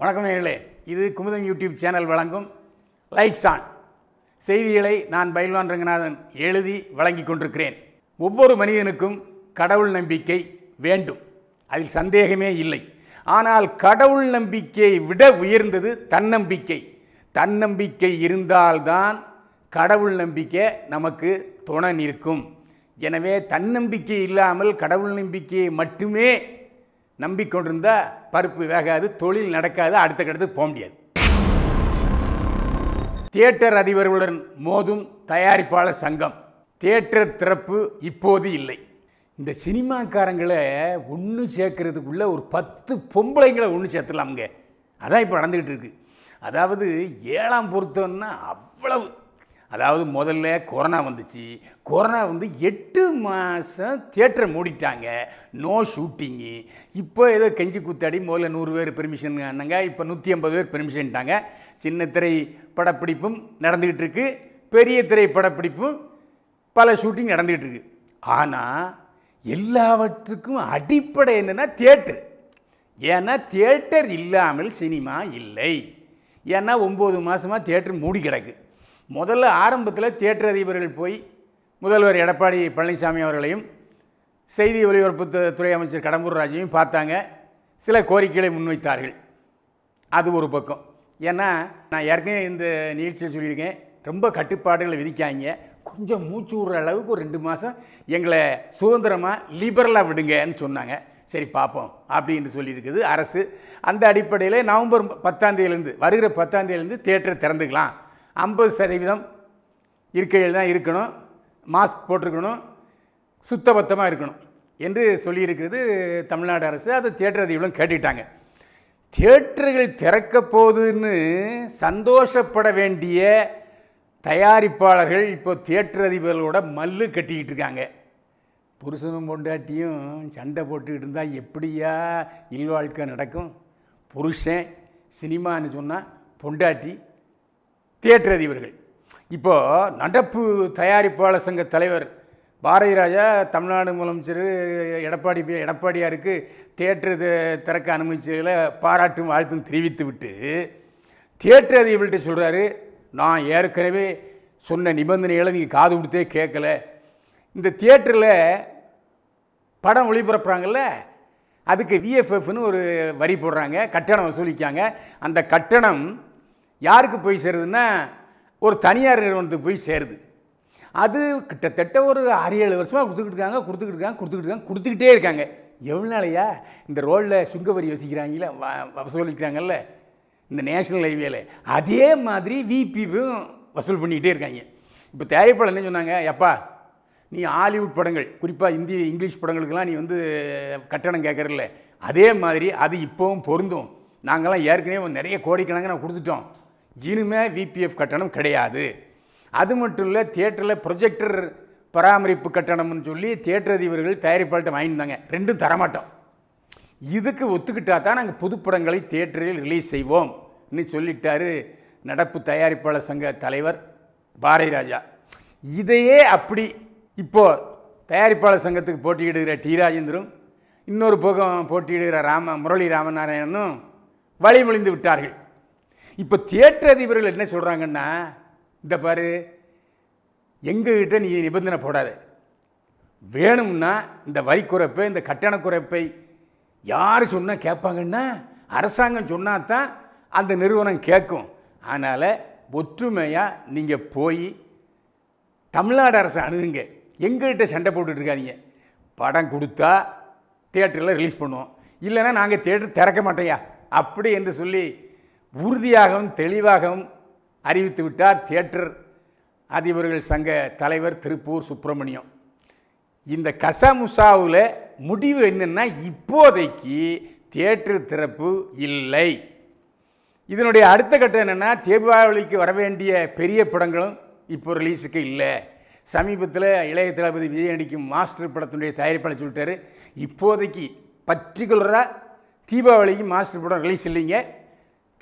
வணக்கம் நேர்களே இது குமுதம் யூடியூப் சேனல் வழங்கும் லைட்ஸ் ஆன் செய்திகளை நான் பயில்வான் ரங்கநாதன் எழுதி வழங்கி கொண்டிருக்கிறேன் ஒவ்வொரு மனிதனுக்கும் கடவுள் நம்பிக்கை வேண்டும் அதில் சந்தேகமே இல்லை ஆனால் கடவுள் நம்பிக்கையை விட உயர்ந்தது தன்னம்பிக்கை தன்னம்பிக்கை இருந்தால்தான் கடவுள் நம்பிக்கை நமக்கு துணை நிற்கும் எனவே தன்னம்பிக்கை இல்லாமல் கடவுள் நம்பிக்கையை மட்டுமே நம்பிக்கொண்டிருந்தால் பருப்பு வேகாது தொழில் நடக்காது அடுத்த கட்டத்துக்கு போக முடியாது தியேட்டர் அதிபர்களுடன் மோதும் தயாரிப்பாளர் சங்கம் தியேட்டர் திறப்பு இப்போது இல்லை இந்த சினிமாக்காரங்களை ஒன்று சேர்க்கறதுக்குள்ள ஒரு பத்து பொம்பளைங்களை ஒன்று சேர்த்துலாமுங்க அதான் இப்போ நடந்துக்கிட்டு இருக்குது அதாவது ஏழாம் பொருத்தம்னா அவ்வளவு அதாவது முதல்ல கொரோனா வந்துச்சு கொரோனா வந்து எட்டு மாதம் தியேட்டர் மூடிட்டாங்க நோ ஷூட்டிங்கு இப்போ ஏதோ கெஞ்சி கூத்தாடி முதல்ல நூறு பேர் பெர்மிஷன் ஆனாங்க இப்போ நூற்றி ஐம்பது பேர் பெர்மிஷன்ட்டாங்க சின்ன திரை படப்பிடிப்பும் நடந்துக்கிட்டு இருக்கு பெரிய திரை படப்பிடிப்பும் பல ஷூட்டிங் நடந்துக்கிட்டு இருக்கு ஆனால் எல்லாவற்றுக்கும் அடிப்படை என்னென்னா தேட்டர் ஏன்னா தேட்டர் இல்லாமல் சினிமா இல்லை ஏன்னா ஒம்பது மாதமாக தியேட்டர் மூடி கிடக்கு முதல்ல ஆரம்பத்தில் தியேட்டர் அதிபர்கள் போய் முதல்வர் எடப்பாடி பழனிசாமி அவர்களையும் செய்தி ஒலிபரப்பு துறை அமைச்சர் கடம்பூர் ராஜையும் பார்த்தாங்க சில கோரிக்கைகளை முன்வைத்தார்கள் அது ஒரு பக்கம் ஏன்னா நான் ஏற்கனவே இந்த நிகழ்ச்சியில் சொல்லியிருக்கேன் ரொம்ப கட்டுப்பாடுகளை விதிக்காங்க கொஞ்சம் மூச்சு விடுற அளவுக்கு ஒரு ரெண்டு மாதம் எங்களை சுதந்திரமாக லிபரலாக விடுங்கன்னு சொன்னாங்க சரி பார்ப்போம் அப்படின்னு சொல்லியிருக்குது அரசு அந்த அடிப்படையில் நவம்பர் தேதியிலேருந்து வருகிற தேதியிலேருந்து தேட்டரை திறந்துக்கலாம் ஐம்பது சதவீதம் இருக்கைகள் தான் இருக்கணும் மாஸ்க் போட்டிருக்கணும் சுத்தபத்தமாக இருக்கணும் என்று சொல்லியிருக்கிறது தமிழ்நாடு அரசு அதை தேட்டர் அதிபர்களும் கேட்டுக்கிட்டாங்க தியேட்டர்கள் திறக்க போகுதுன்னு சந்தோஷப்பட வேண்டிய தயாரிப்பாளர்கள் இப்போ தியேட்டர் அதிபர்களோட மல்லு கட்டிக்கிட்டு இருக்காங்க புருஷனும் பொண்டாட்டியும் சண்டை போட்டுக்கிட்டு இருந்தால் எப்படியா இல்வாழ்க்கை நடக்கும் புருஷன் சினிமான்னு சொன்னால் பொண்டாட்டி தியேட்டர் அதிபர்கள் இப்போது நடப்பு தயாரிப்பாளர் சங்க தலைவர் பாரதி ராஜா தமிழ்நாடு முதலமைச்சர் எடப்பாடி எடப்பாடியாருக்கு தியேட்டர் திறக்க அனுமதிச்சதில் பாராட்டும் வாழ்த்தும் தெரிவித்து விட்டு தியேட்டர் அதிபர்கிட்ட சொல்கிறாரு நான் ஏற்கனவே சொன்ன நிபந்தனைகளை நீங்கள் காது கொடுத்தே கேட்கல இந்த தியேட்டரில் படம் ஒளிபரப்புகிறாங்கல்ல அதுக்கு விஎஃப்எஃப்னு ஒரு வரி போடுறாங்க கட்டணம் வசூலிக்காங்க அந்த கட்டணம் யாருக்கு போய் சேருதுன்னா ஒரு தனியார் நிறுவனத்துக்கு போய் சேருது அது கிட்டத்தட்ட ஒரு ஆறு ஏழு வருஷமாக கொடுத்துக்கிட்டு இருக்காங்க கொடுத்துக்கிட்டு இருக்காங்க கொடுத்துக்கிட்டு இருக்காங்க கொடுத்துக்கிட்டே இருக்காங்க எவ்வளோ நாளையா இந்த ரோடில் சுங்கவரி வசிக்கிறாங்களே வசூலிக்கிறாங்கல்ல இந்த நேஷனல் ஹைவேல அதே மாதிரி விபிபும் வசூல் பண்ணிக்கிட்டே இருக்காங்க இப்போ தேவைப்பட என்ன சொன்னாங்க எப்பா நீ ஹாலிவுட் படங்கள் குறிப்பாக இந்தி இங்கிலீஷ் படங்களுக்கெல்லாம் நீ வந்து கட்டணம் கேட்குறல அதே மாதிரி அது இப்போவும் பொருந்தும் நாங்கள்லாம் ஏற்கனவே நிறைய கோடிக்கணக்காக நான் கொடுத்துட்டோம் இனிமே விபிஎஃப் கட்டணம் கிடையாது அது மட்டும் இல்லை தியேட்டரில் ப்ரொஜெக்டர் பராமரிப்பு கட்டணம்னு சொல்லி தியேட்டர் அதிபர்கள் தயாரிப்பாளர்கிட்ட வாங்கியிருந்தாங்க ரெண்டும் தரமாட்டோம் இதுக்கு ஒத்துக்கிட்டா தான் நாங்கள் புதுப்படங்களை தியேட்டரில் ரிலீஸ் செய்வோம்னு சொல்லிட்டாரு நடப்பு தயாரிப்பாளர் சங்க தலைவர் பாரதி ராஜா இதையே அப்படி இப்போது தயாரிப்பாளர் சங்கத்துக்கு போட்டியிடுகிற டி ராஜேந்திரும் இன்னொரு போக போட்டியிடுகிற ராம முரளி ராமநாராயணனும் வழிமொழிந்து விட்டார்கள் இப்போ தியேட்டர் அதிபர்கள் என்ன சொல்கிறாங்கன்னா இந்த பாரு எங்ககிட்ட நீ நிபந்தனை போடாத வேணும்னா இந்த வரி குறைப்பை இந்த கட்டண குறைப்பை யார் சொன்னால் கேட்பாங்கன்னா அரசாங்கம் சொன்னால் தான் அந்த நிறுவனம் கேட்கும் அதனால் ஒற்றுமையாக நீங்கள் போய் தமிழ்நாடு அரசு அணுகுங்க எங்கள்கிட்ட சண்டை போட்டுட்ருக்காதீங்க படம் கொடுத்தா தேட்டரில் ரிலீஸ் பண்ணுவோம் இல்லைன்னா நாங்கள் தேட்டர் திறக்க மாட்டேயா அப்படி என்று சொல்லி உறுதியாகவும் தெளிவாகவும் அறிவித்து விட்டார் தியேட்டர் அதிபர்கள் சங்க தலைவர் திருப்பூர் சுப்பிரமணியம் இந்த கசமுசாவில் முடிவு என்னென்னா இப்போதைக்கு தியேட்டர் திறப்பு இல்லை இதனுடைய அடுத்த கட்டம் என்னென்னா தீபாவளிக்கு வரவேண்டிய பெரிய படங்களும் இப்போ ரிலீஸுக்கு இல்லை சமீபத்தில் இளைய தளபதி விஜய் நடிக்கும் மாஸ்டர் படத்தினுடைய தயாரிப்பாளர் சொல்லிட்டாரு இப்போதைக்கு பர்டிகுலராக தீபாவளிக்கு மாஸ்டர் படம் ரிலீஸ் இல்லைங்க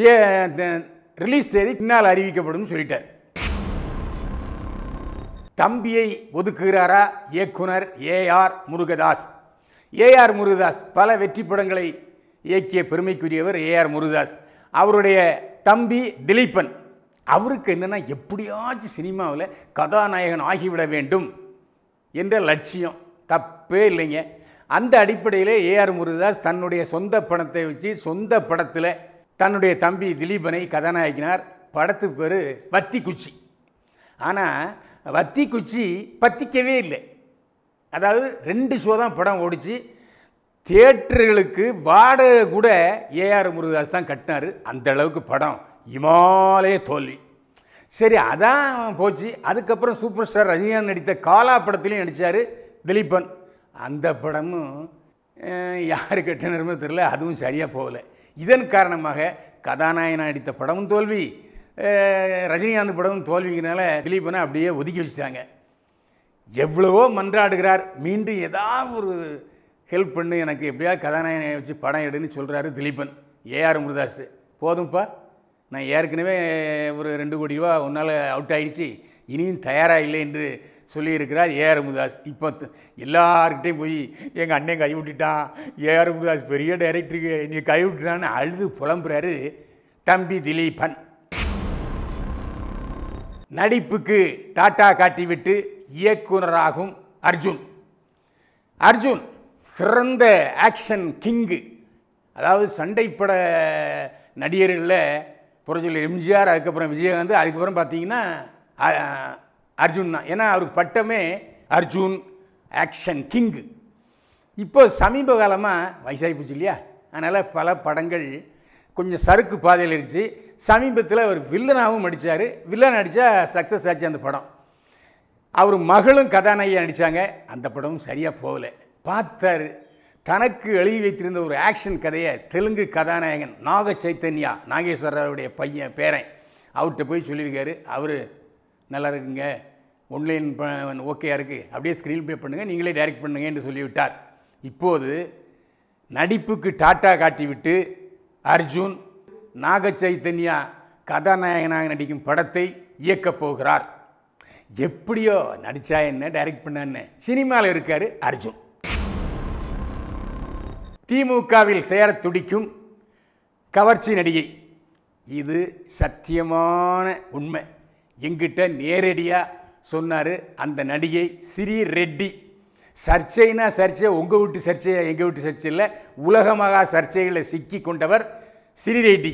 ரிலீஸ் தேதி பின்னால் அறிவிக்கப்படும் சொல்லிட்டார் தம்பியை ஒதுக்குகிறாரா இயக்குனர் ஏஆர் முருகதாஸ் ஏஆர் முருகதாஸ் பல வெற்றி படங்களை இயக்கிய பெருமைக்குரியவர் ஏஆர் முருகதாஸ் அவருடைய தம்பி திலீபன் அவருக்கு என்னென்னா எப்படியாச்சும் சினிமாவில் கதாநாயகன் ஆகிவிட வேண்டும் என்ற லட்சியம் தப்பே இல்லைங்க அந்த அடிப்படையில் ஏஆர் முருகதாஸ் தன்னுடைய சொந்த பணத்தை வச்சு சொந்த படத்தில் தன்னுடைய தம்பி திலீபனை கதாநாயகினார் படத்து பேர் வத்தி குச்சி ஆனால் வத்தி குச்சி பத்திக்கவே இல்லை அதாவது ரெண்டு ஷோ தான் படம் ஓடிச்சு தியேட்டர்களுக்கு வாடகை கூட ஏஆர் முருகதாஸ் தான் கட்டினார் அந்த அளவுக்கு படம் இமாலய தோல்வி சரி அதான் போச்சு அதுக்கப்புறம் சூப்பர் ஸ்டார் ரஜினிகாந்த் நடித்த காலா படத்துலையும் நடித்தார் திலீபன் அந்த படமும் யார் கட்டினருமே தெரில அதுவும் சரியாக போகலை இதன் காரணமாக கதாநாயகன் அடித்த படமும் தோல்வி ரஜினிகாந்த் படமும் தோல்விங்கிறனால திலீபனை அப்படியே ஒதுக்கி வச்சுட்டாங்க எவ்வளவோ மன்றாடுகிறார் மீண்டும் ஏதாவது ஒரு ஹெல்ப் பண்ணு எனக்கு எப்படியாவது கதாநாயகனை வச்சு படம் எடுன்னு சொல்கிறாரு திலீபன் ஏஆர் முருதாஸ் போதும்ப்பா நான் ஏற்கனவே ஒரு ரெண்டு கோடி ரூபா உன்னால் அவுட் ஆகிடுச்சு இனியும் தயாராக இல்லை என்று சொல்லியிருக்கிறார் ஏ ரமுதாஸ் இப்போ எல்லாருக்கிட்டையும் போய் எங்கள் அண்ணன் கைவிட்டுட்டான் ஏ ரமுதாஸ் பெரிய டைரக்டருக்கு நீ கைவிட்டுறான்னு அழுது புலம்புறாரு தம்பி திலீபன் நடிப்புக்கு டாட்டா காட்டிவிட்டு இயக்குனராகும் அர்ஜுன் அர்ஜுன் சிறந்த ஆக்ஷன் கிங்கு அதாவது சண்டைப்பட நடிகர்களில் புரட்சியில் எம்ஜிஆர் அதுக்கப்புறம் விஜயகாந்த் அதுக்கப்புறம் பார்த்தீங்கன்னா அர்ஜுன் தான் ஏன்னா அவருக்கு பட்டமே அர்ஜுன் ஆக்ஷன் கிங்கு இப்போ சமீப காலமாக வயசாகி போச்சு இல்லையா அதனால் பல படங்கள் கொஞ்சம் சறுக்கு பாதையில் இருந்துச்சு சமீபத்தில் அவர் வில்லனாகவும் நடித்தார் வில்லன் நடித்தா சக்ஸஸ் ஆச்சு அந்த படம் அவர் மகளும் கதாநாயகி நடித்தாங்க அந்த படமும் சரியாக போகலை பார்த்தார் தனக்கு எழுதி வைத்திருந்த ஒரு ஆக்ஷன் கதையை தெலுங்கு கதாநாயகன் நாக சைத்தன்யா நாகேஸ்வரராவுடைய பையன் பேரன் அவர்கிட்ட போய் சொல்லியிருக்காரு அவர் நல்லா இருக்குங்க ஒன்லைன் ஓகேயாக இருக்குது அப்படியே ஸ்க்ரீன் பே பண்ணுங்கள் நீங்களே டைரக்ட் பண்ணுங்க என்று சொல்லிவிட்டார் இப்போது நடிப்புக்கு டாட்டா காட்டிவிட்டு அர்ஜுன் நாக சைத்தன்யா கதாநாயகனாக நடிக்கும் படத்தை இயக்கப் போகிறார் எப்படியோ நடித்தா என்ன டைரக்ட் பண்ண என்ன சினிமாவில் இருக்கார் அர்ஜுன் திமுகவில் சேர துடிக்கும் கவர்ச்சி நடிகை இது சத்தியமான உண்மை எங்கிட்ட நேரடியாக சொன்னார் அந்த நடிகை ஸ்ரீ ரெட்டி சர்ச்சைனா சர்ச்சை உங்கள் வீட்டு சர்ச்சையா எங்கள் வீட்டு சர்ச்சையில் உலகமாக சர்ச்சைகளை சிக்கி கொண்டவர் ஸ்ரீ ரெட்டி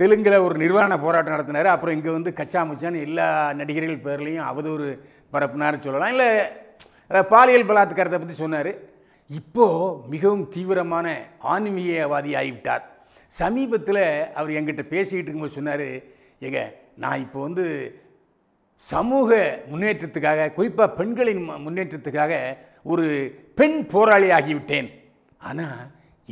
தெலுங்கில் ஒரு நிர்வாண போராட்டம் நடத்தினார் அப்புறம் இங்கே வந்து கச்சா முச்சான் எல்லா நடிகர்கள் பேர்லேயும் அவதூறு பரப்புனார்னு சொல்லலாம் இல்லை பாலியல் பலாத்காரத்தை பற்றி சொன்னார் இப்போது மிகவும் தீவிரமான ஆன்மீகவாதி ஆகிவிட்டார் சமீபத்தில் அவர் எங்கிட்ட பேசிக்கிட்டு இருக்கும்போது சொன்னார் எங்கள் நான் இப்போ வந்து சமூக முன்னேற்றத்துக்காக குறிப்பாக பெண்களின் முன்னேற்றத்துக்காக ஒரு பெண் போராளி ஆகிவிட்டேன் ஆனால்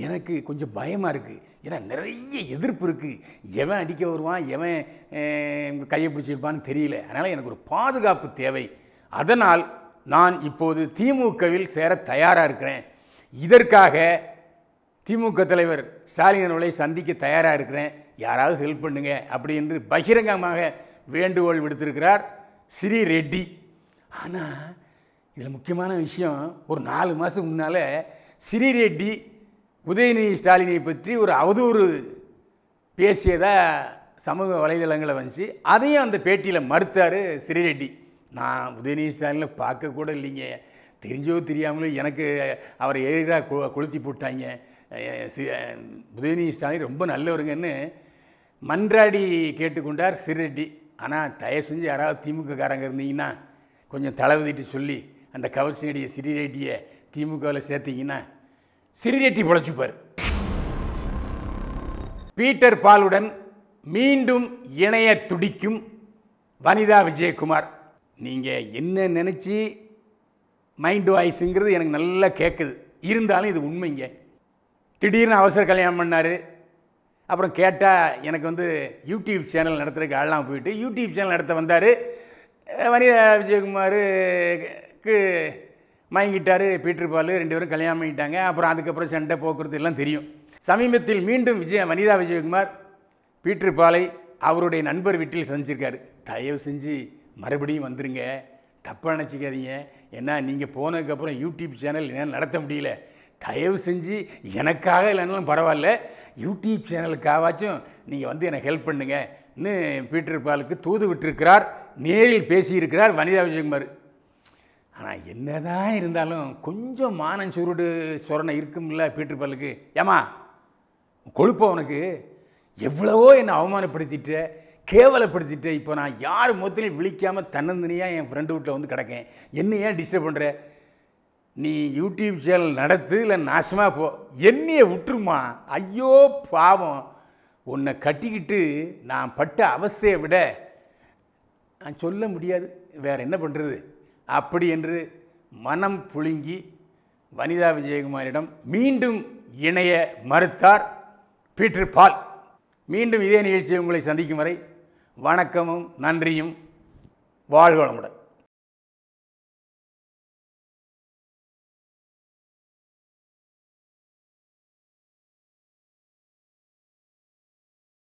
எனக்கு கொஞ்சம் பயமாக இருக்குது ஏன்னா நிறைய எதிர்ப்பு இருக்குது எவன் அடிக்க வருவான் எவன் கையை பிடிச்சிருப்பான்னு தெரியல அதனால் எனக்கு ஒரு பாதுகாப்பு தேவை அதனால் நான் இப்போது திமுகவில் சேர தயாராக இருக்கிறேன் இதற்காக திமுக தலைவர் ஸ்டாலின் அவர்களை சந்திக்க தயாராக இருக்கிறேன் யாராவது ஹெல்ப் பண்ணுங்க அப்படி என்று பகிரங்கமாக வேண்டுகோள் விடுத்திருக்கிறார் ஸ்ரீ ரெட்டி ஆனால் இதில் முக்கியமான விஷயம் ஒரு நாலு மாதம் முன்னால் ஸ்ரீ ரெட்டி உதயநிதி ஸ்டாலினை பற்றி ஒரு அவதூறு பேசியதாக சமூக வலைதளங்களை வந்துச்சு அதையும் அந்த பேட்டியில் மறுத்தார் ஸ்ரீ ரெட்டி நான் உதயநிதி ஸ்டாலினில் பார்க்க கூட இல்லைங்க தெரிஞ்சோ தெரியாமலோ எனக்கு அவரை எதிராக கொளுத்தி போட்டாங்க உதயநிதி ஸ்டாலின் ரொம்ப நல்லவருங்கன்னு மன்றாடி கேட்டுக்கொண்டார் சிறுரெட்டி ஆனால் தயவு செஞ்சு யாராவது திமுககாரங்க இருந்தீங்கன்னா கொஞ்சம் தளவுதிட்டு சொல்லி அந்த கவர்ச்சி நடிகை சிறிரெட்டியை திமுகவில் சேர்த்திங்கன்னா சிறிரெட்டி பிழைச்சிப்பார் பீட்டர் பாலுடன் மீண்டும் இணைய துடிக்கும் வனிதா விஜயகுமார் நீங்கள் என்ன நினச்சி மைண்ட் வாய்ஸுங்கிறது எனக்கு நல்லா கேட்குது இருந்தாலும் இது உண்மைங்க திடீர்னு அவசர கல்யாணம் பண்ணார் அப்புறம் கேட்டால் எனக்கு வந்து யூடியூப் சேனல் நடத்துறதுக்கு ஆள்லாம் போயிட்டு யூடியூப் சேனல் நடத்த வந்தார் வனிதா விஜயகுமாருக்கு மயங்கிட்டார் பீட்டர் பால் ரெண்டு பேரும் கல்யாணம் பண்ணிட்டாங்க அப்புறம் அதுக்கப்புறம் சண்டை போக்குறது எல்லாம் தெரியும் சமீபத்தில் மீண்டும் விஜய வனிதா விஜயகுமார் பீட்டர் பாலை அவருடைய நண்பர் வீட்டில் சந்திச்சிருக்காரு தயவு செஞ்சு மறுபடியும் வந்துடுங்க தப்பாக நினச்சிக்காதீங்க ஏன்னா நீங்கள் போனதுக்கப்புறம் யூடியூப் சேனல் என்ன நடத்த முடியல தயவு செஞ்சு எனக்காக இல்லைனாலும் பரவாயில்ல யூடியூப் சேனலுக்காகவாச்சும் நீங்கள் வந்து எனக்கு ஹெல்ப் பண்ணுங்கன்னு பீட்டர் பாலுக்கு தூது விட்டிருக்கிறார் நேரில் பேசியிருக்கிறார் வனிதா விஜயகுமார் ஆனால் என்ன தான் இருந்தாலும் கொஞ்சம் மானம் சுருடு சொரணை இருக்கும்ல பீட்டர் பாலுக்கு ஏமா கொழுப்ப உனக்கு எவ்வளவோ என்னை அவமானப்படுத்திட்ட கேவலப்படுத்திட்ட இப்போ நான் யார் முகத்துலையும் விழிக்காமல் தன்னந்தனியாக என் ஃப்ரெண்டு வீட்டில் வந்து கிடக்கேன் என்ன ஏன் டிஸ்டர்ப் பண்ணுற நீ யூடியூப் சேனல் நடத்து இல்லை நாசமாக போ என்னைய விட்டுருமா ஐயோ பாவம் உன்னை கட்டிக்கிட்டு நான் பட்ட அவஸ்தையை விட நான் சொல்ல முடியாது வேறு என்ன பண்ணுறது அப்படி என்று மனம் புழுங்கி வனிதா விஜயகுமாரிடம் மீண்டும் இணைய மறுத்தார் பீட்டர் பால் மீண்டும் இதே நிகழ்ச்சியை உங்களை சந்திக்கும் வரை வணக்கமும் நன்றியும் வாழ்வளமுடன்